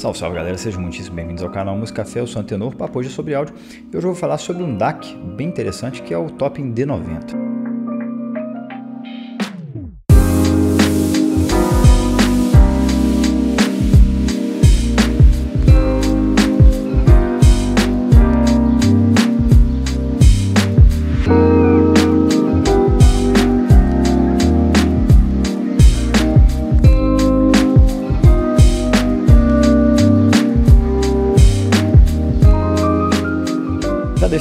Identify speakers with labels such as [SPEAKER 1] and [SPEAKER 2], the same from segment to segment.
[SPEAKER 1] Salve, salve galera, sejam muitíssimo bem-vindos ao canal Música Café, eu sou Antenor, papo hoje sobre áudio e hoje eu vou falar sobre um DAC bem interessante que é o Topping D90.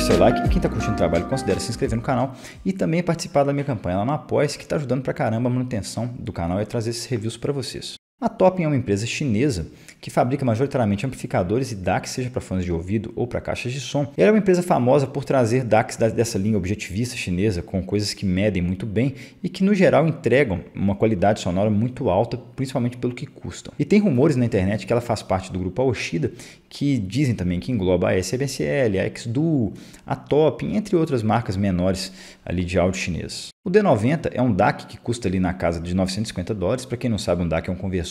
[SPEAKER 1] seu like. Quem está curtindo o trabalho, considere se inscrever no canal e também participar da minha campanha lá no apoia que está ajudando pra caramba a manutenção do canal e trazer esses reviews para vocês. A Topping é uma empresa chinesa que fabrica majoritariamente amplificadores e DACs, seja para fones de ouvido ou para caixas de som. Ela é uma empresa famosa por trazer DACs dessa linha objetivista chinesa, com coisas que medem muito bem e que, no geral, entregam uma qualidade sonora muito alta, principalmente pelo que custam. E tem rumores na internet que ela faz parte do grupo Aoshida, que dizem também que engloba a SBSL, a Xduo, a Topping, entre outras marcas menores ali de áudio chinesas. O D90 é um DAC que custa ali na casa de 950 dólares. Para quem não sabe, um DAC é um conversor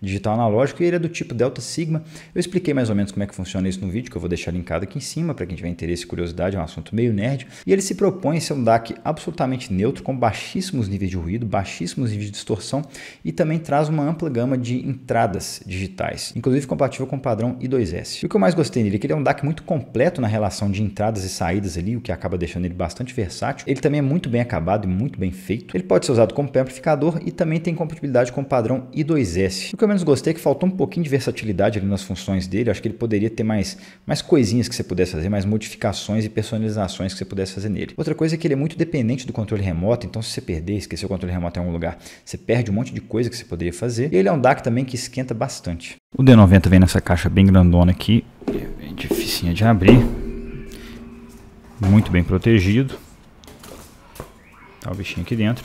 [SPEAKER 1] digital analógico e ele é do tipo Delta Sigma. Eu expliquei mais ou menos como é que funciona isso no vídeo, que eu vou deixar linkado aqui em cima para quem tiver interesse e curiosidade, é um assunto meio nerd. E ele se propõe a ser um DAC absolutamente neutro, com baixíssimos níveis de ruído, baixíssimos níveis de distorção e também traz uma ampla gama de entradas digitais, inclusive compatível com o padrão I2S. E o que eu mais gostei nele é que ele é um DAC muito completo na relação de entradas e saídas ali, o que acaba deixando ele bastante versátil. Ele também é muito bem acabado e muito bem feito. Ele pode ser usado como amplificador e também tem compatibilidade com o padrão I2S fizesse. O que eu menos gostei é que faltou um pouquinho de versatilidade ali nas funções dele. Eu acho que ele poderia ter mais, mais coisinhas que você pudesse fazer, mais modificações e personalizações que você pudesse fazer nele. Outra coisa é que ele é muito dependente do controle remoto, então se você perder, esquecer o controle remoto em algum lugar, você perde um monte de coisa que você poderia fazer. E ele é um DAC também que esquenta bastante. O D90 vem nessa caixa bem grandona aqui, é dificinha de abrir, muito bem protegido. Tá o bichinho aqui dentro.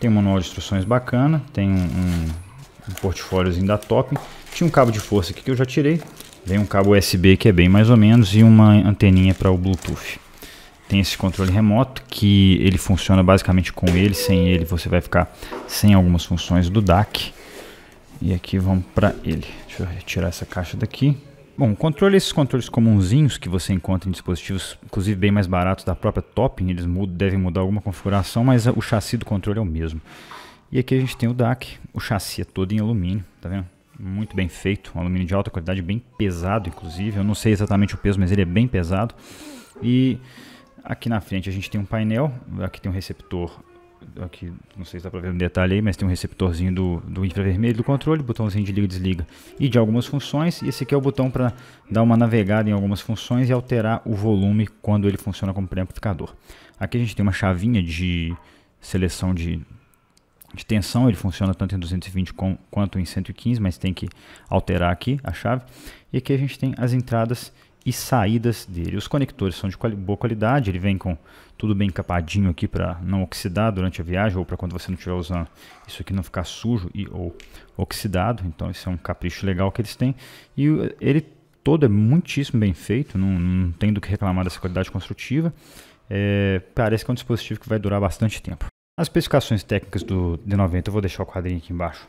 [SPEAKER 1] Tem um manual de instruções bacana, tem um, um um portfóliozinho da Top. Tinha um cabo de força aqui que eu já tirei. Vem um cabo USB que é bem mais ou menos e uma anteninha para o Bluetooth. Tem esse controle remoto que ele funciona basicamente com ele, sem ele você vai ficar sem algumas funções do DAC. E aqui vamos para ele. Deixa eu retirar essa caixa daqui. Bom, controle, esses controles comunzinhos que você encontra em dispositivos, inclusive bem mais baratos da própria Topping, eles mudam, devem mudar alguma configuração, mas o chassi do controle é o mesmo. E aqui a gente tem o DAC, o chassi é todo em alumínio, tá vendo? Muito bem feito, um alumínio de alta qualidade, bem pesado inclusive, eu não sei exatamente o peso, mas ele é bem pesado. E aqui na frente a gente tem um painel, aqui tem um receptor, aqui não sei se dá para ver no um detalhe aí, mas tem um receptorzinho do, do infravermelho do controle, botãozinho de liga e desliga e de algumas funções. E esse aqui é o botão para dar uma navegada em algumas funções e alterar o volume quando ele funciona como pré-amplificador. Aqui a gente tem uma chavinha de seleção de de tensão, ele funciona tanto em 220 com, quanto em 115, mas tem que alterar aqui a chave. E aqui a gente tem as entradas e saídas dele. Os conectores são de quali boa qualidade, ele vem com tudo bem encapadinho aqui para não oxidar durante a viagem ou para quando você não estiver usando isso aqui não ficar sujo e ou oxidado. Então esse é um capricho legal que eles têm. E ele todo é muitíssimo bem feito, não, não tem do que reclamar dessa qualidade construtiva. É, parece que é um dispositivo que vai durar bastante tempo. As especificações técnicas do D90 eu vou deixar o quadrinho aqui embaixo,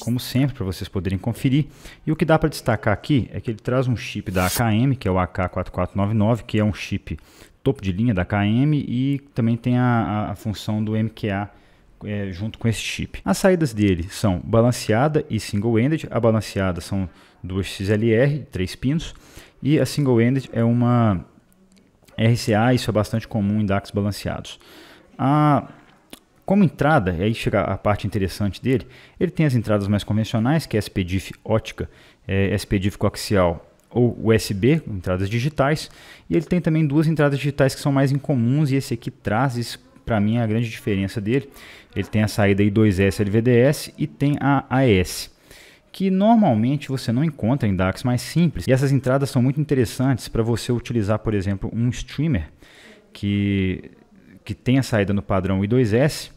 [SPEAKER 1] como sempre, para vocês poderem conferir. E o que dá para destacar aqui é que ele traz um chip da AKM, que é o AK4499, que é um chip topo de linha da KM e também tem a, a, a função do MQA é, junto com esse chip. As saídas dele são balanceada e single-ended. A balanceada são duas XLR, três pinos, e a single-ended é uma RCA, isso é bastante comum em DACs balanceados. A como entrada, e aí chega a parte interessante dele, ele tem as entradas mais convencionais, que é SPDIF ótica, é, SPDIF coaxial ou USB, entradas digitais, e ele tem também duas entradas digitais que são mais incomuns e esse aqui traz para mim é a grande diferença dele. Ele tem a saída I2S LVDS e tem a AES, que normalmente você não encontra em DACs mais simples. E essas entradas são muito interessantes para você utilizar, por exemplo, um streamer que que tem a saída no padrão I2S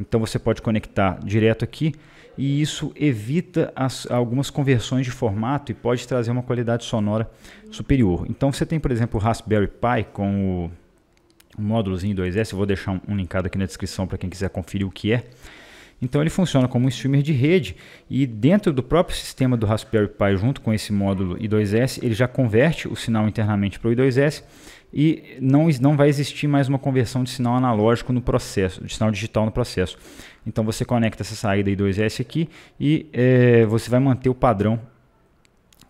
[SPEAKER 1] então você pode conectar direto aqui e isso evita as, algumas conversões de formato e pode trazer uma qualidade sonora superior. Então você tem, por exemplo, o Raspberry Pi com o módulo módulozinho 2S, eu vou deixar um, um linkado aqui na descrição para quem quiser conferir o que é. Então ele funciona como um streamer de rede e dentro do próprio sistema do Raspberry Pi junto com esse módulo i2S, ele já converte o sinal internamente para o i2S e não, não vai existir mais uma conversão de sinal analógico no processo, de sinal digital no processo. Então você conecta essa saída I2S aqui e é, você vai manter o padrão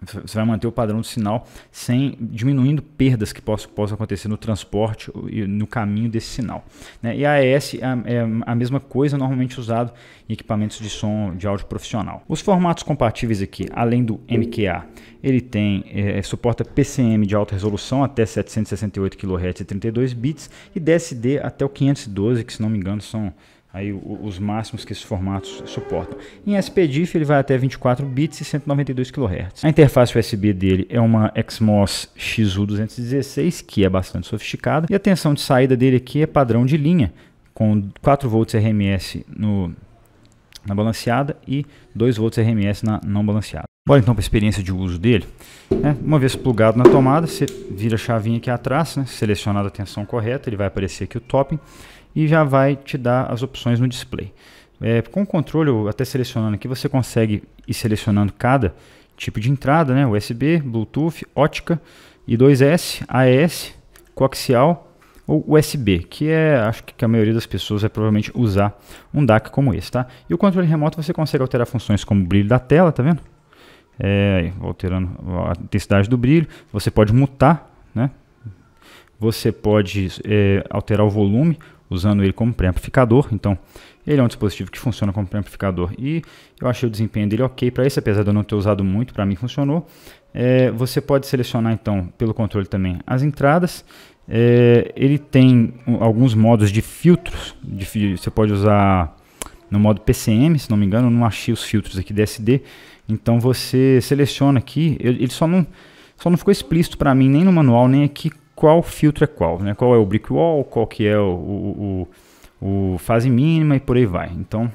[SPEAKER 1] você vai manter o padrão do sinal sem diminuindo perdas que possam, possa acontecer no transporte e no caminho desse sinal. Né? E a AES é, é a mesma coisa, normalmente usado em equipamentos de som de áudio profissional. Os formatos compatíveis aqui, além do MKA, ele tem é, é suporta PCM de alta resolução até 768 kHz e 32 bits e DSD até o 512, que se não me engano são aí os máximos que esses formatos suportam. Em SPDIF ele vai até 24 bits e 192 kHz. A interface USB dele é uma XMOS XU216, que é bastante sofisticada, e a tensão de saída dele aqui é padrão de linha, com 4 volts RMS no, na balanceada e 2 volts RMS na não balanceada. Bora então para a experiência de uso dele. Né? Uma vez plugado na tomada, você vira a chavinha aqui atrás, né? selecionada a tensão correta, ele vai aparecer aqui o topping e já vai te dar as opções no display. É, com o controle, até selecionando aqui, você consegue ir selecionando cada tipo de entrada, né? USB, Bluetooth, ótica, I2S, AES, coaxial ou USB, que é, acho que a maioria das pessoas vai provavelmente usar um DAC como esse, tá? E o controle remoto você consegue alterar funções como o brilho da tela, tá vendo? É, alterando a intensidade do brilho, você pode mutar, né? Você pode é, alterar o volume usando ele como pré-amplificador. Então, ele é um dispositivo que funciona como pré-amplificador e eu achei o desempenho dele ok para esse, apesar de eu não ter usado muito, para mim funcionou. É, você pode selecionar então pelo controle também as entradas. É, ele tem alguns modos de filtros. De, você pode usar no modo PCM, se não me engano, eu não achei os filtros aqui DSD. Então você seleciona aqui, ele só não, só não ficou explícito para mim, nem no manual, nem aqui, qual filtro é qual, né? Qual é o brick wall, qual que é o, o, o, o fase mínima e por aí vai. Então,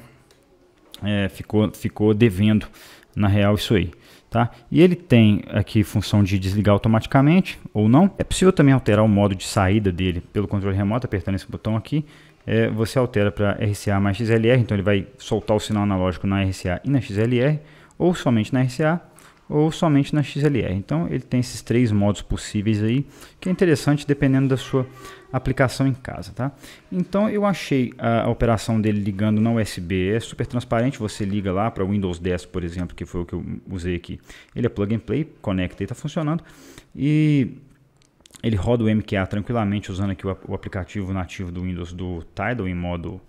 [SPEAKER 1] é, ficou, ficou devendo na real isso aí. Tá? E ele tem aqui função de desligar automaticamente ou não. É possível também alterar o modo de saída dele pelo controle remoto, apertando esse botão aqui. É, você altera para RCA mais XLR, então ele vai soltar o sinal analógico na RCA e na XLR, ou somente na RCA, ou somente na XLR. Então ele tem esses três modos possíveis aí, que é interessante dependendo da sua aplicação em casa, tá? Então eu achei a operação dele ligando na USB é super transparente, você liga lá para o Windows 10, por exemplo, que foi o que eu usei aqui. Ele é plug and play, conecta e está funcionando. E ele roda o MKA tranquilamente usando aqui o, aplicativo nativo do Windows do Tidal em modo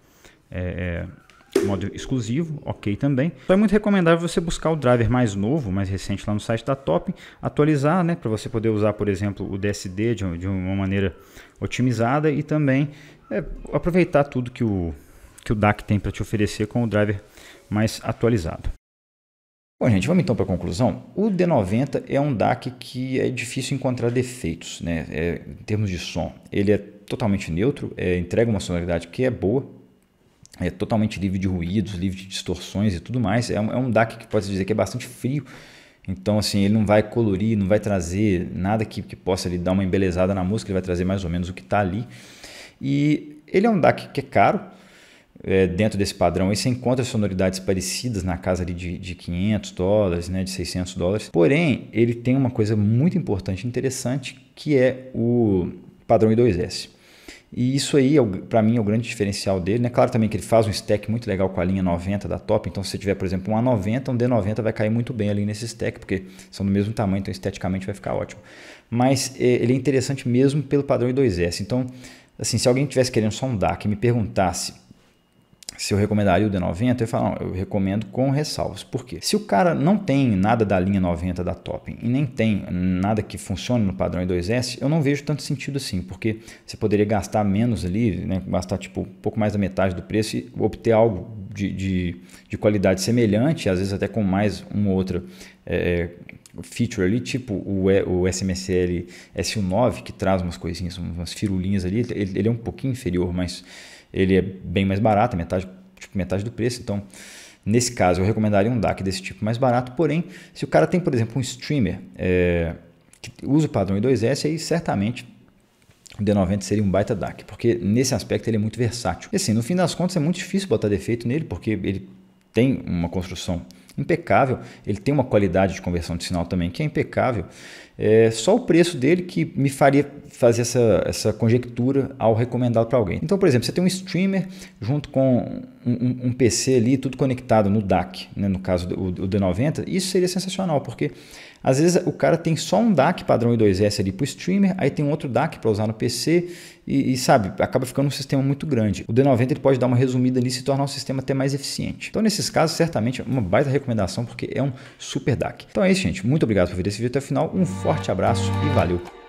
[SPEAKER 1] é, é modo exclusivo, ok também. Então é muito recomendável você buscar o driver mais novo, mais recente lá no site da Top, atualizar, né, para você poder usar, por exemplo, o DSD de, de uma maneira otimizada e também é, aproveitar tudo que o, que o DAC tem para te oferecer com o driver mais atualizado. Bom, gente, vamos então para a conclusão. O D90 é um DAC que é difícil encontrar defeitos, né? É, em termos de som. Ele é totalmente neutro, é, entrega uma sonoridade que é boa, é totalmente livre de ruídos, livre de distorções e tudo mais. É um, é um DAC que pode dizer que é bastante frio. Então, assim, ele não vai colorir, não vai trazer nada que, que possa lhe dar uma embelezada na música, ele vai trazer mais ou menos o que está ali. E ele é um DAC que é caro, é, dentro desse padrão. E você encontra sonoridades parecidas na casa ali de, de 500 dólares, né, de 600 dólares. Porém, ele tem uma coisa muito importante e interessante, que é o padrão I2S. E isso aí, é para mim, é o grande diferencial dele. Né? Claro também que ele faz um stack muito legal com a linha 90 da top. Então, se você tiver, por exemplo, um A90, um D90 vai cair muito bem ali nesse stack, porque são do mesmo tamanho, então esteticamente vai ficar ótimo. Mas é, ele é interessante mesmo pelo padrão I2S. Então, assim, se alguém tivesse querendo só um DAC e me perguntasse se eu recomendaria o D90, eu falo, eu recomendo com ressalvas. Por quê? Se o cara não tem nada da linha 90 da Topping e nem tem nada que funcione no padrão E2S, eu não vejo tanto sentido assim, porque você poderia gastar menos ali, né, gastar tipo um pouco mais da metade do preço e obter algo de, de, de, qualidade semelhante, às vezes até com mais uma outra é, é, feature ali, tipo o, o SMSL S19, que traz umas coisinhas, umas firulinhas ali, ele, ele, é um pouquinho inferior, mas ele é bem mais barato, é metade, tipo, metade do preço, então... Nesse caso, eu recomendaria um DAC desse tipo mais barato, porém, se o cara tem, por exemplo, um streamer é, que usa o padrão I2S, aí certamente o D90 seria um baita DAC, porque nesse aspecto ele é muito versátil. E assim, no fim das contas é muito difícil botar defeito nele, porque ele tem uma construção impecável, ele tem uma qualidade de conversão de sinal também que é impecável. É só o preço dele que me faria fazer essa, essa conjectura ao recomendar para alguém. Então, por exemplo, você tem um streamer junto com um, um, PC ali, tudo conectado no DAC, né? no caso o, o D90, isso seria sensacional, porque às vezes o cara tem só um DAC padrão I2S ali para o streamer, aí tem um outro DAC para usar no PC e, e, sabe, acaba ficando um sistema muito grande. O D90 ele pode dar uma resumida nisso e tornar o sistema até mais eficiente. Então, nesses casos, certamente é uma baita recomendação porque é um super DAC. Então é isso, gente. Muito obrigado por ver esse vídeo até o final. Um forte abraço e valeu!